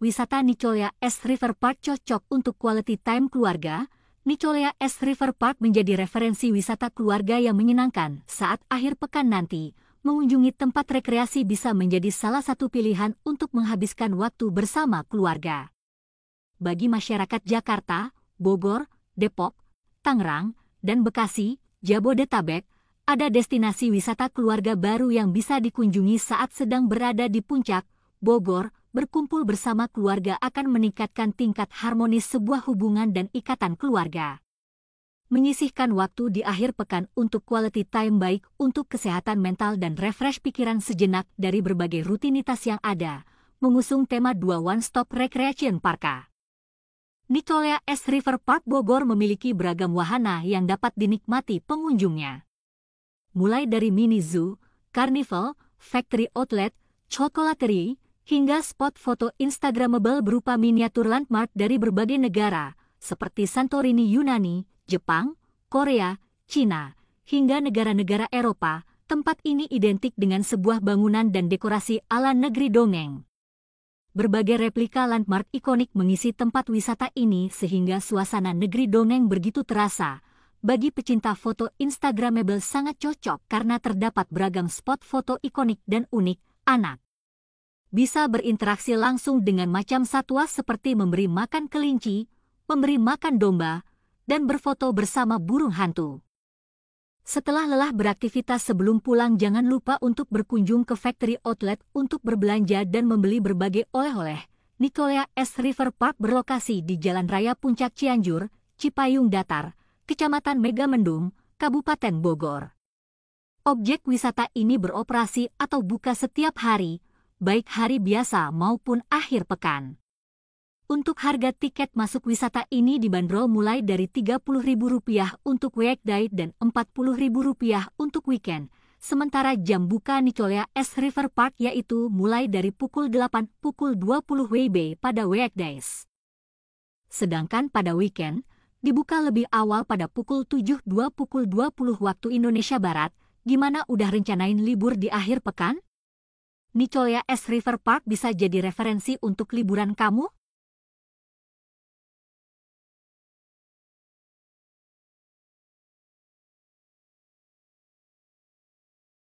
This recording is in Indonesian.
wisata Nicolia S River Park cocok untuk quality time keluarga. Nicolia S River Park menjadi referensi wisata keluarga yang menyenangkan saat akhir pekan nanti. Mengunjungi tempat rekreasi bisa menjadi salah satu pilihan untuk menghabiskan waktu bersama keluarga. Bagi masyarakat Jakarta, Bogor, Depok, Tangerang, dan Bekasi, Jabodetabek, ada destinasi wisata keluarga baru yang bisa dikunjungi saat sedang berada di puncak, Bogor, berkumpul bersama keluarga akan meningkatkan tingkat harmonis sebuah hubungan dan ikatan keluarga. Menyisihkan waktu di akhir pekan untuk quality time baik untuk kesehatan mental dan refresh pikiran sejenak dari berbagai rutinitas yang ada, mengusung tema dua One Stop Recreation Parka. Nicolia S. River Park Bogor memiliki beragam wahana yang dapat dinikmati pengunjungnya. Mulai dari mini zoo, carnival, factory outlet, chocolaterie, hingga spot foto Instagramable berupa miniatur landmark dari berbagai negara, seperti Santorini Yunani, Jepang, Korea, Cina, hingga negara-negara Eropa, tempat ini identik dengan sebuah bangunan dan dekorasi ala negeri dongeng. Berbagai replika landmark ikonik mengisi tempat wisata ini sehingga suasana negeri dongeng begitu terasa. Bagi pecinta foto Instagramable sangat cocok karena terdapat beragam spot foto ikonik dan unik, anak bisa berinteraksi langsung dengan macam satwa seperti memberi makan kelinci, memberi makan domba, dan berfoto bersama burung hantu. Setelah lelah beraktivitas sebelum pulang jangan lupa untuk berkunjung ke factory outlet untuk berbelanja dan membeli berbagai oleh-oleh. Nikolea S. River Park berlokasi di Jalan Raya Puncak Cianjur, Cipayung Datar, Kecamatan Megamendung, Kabupaten Bogor. Objek wisata ini beroperasi atau buka setiap hari, baik hari biasa maupun akhir pekan. Untuk harga tiket masuk wisata ini dibanderol mulai dari Rp30.000 untuk weekday dan Rp40.000 untuk weekend. Sementara jam buka Nicoya S River Park yaitu mulai dari pukul 8 pukul 20 WIB pada weekdays. Sedangkan pada weekend, dibuka lebih awal pada pukul 7.2 pukul 20 waktu Indonesia Barat, gimana udah rencanain libur di akhir pekan? Nicoya S. River Park bisa jadi referensi untuk liburan kamu?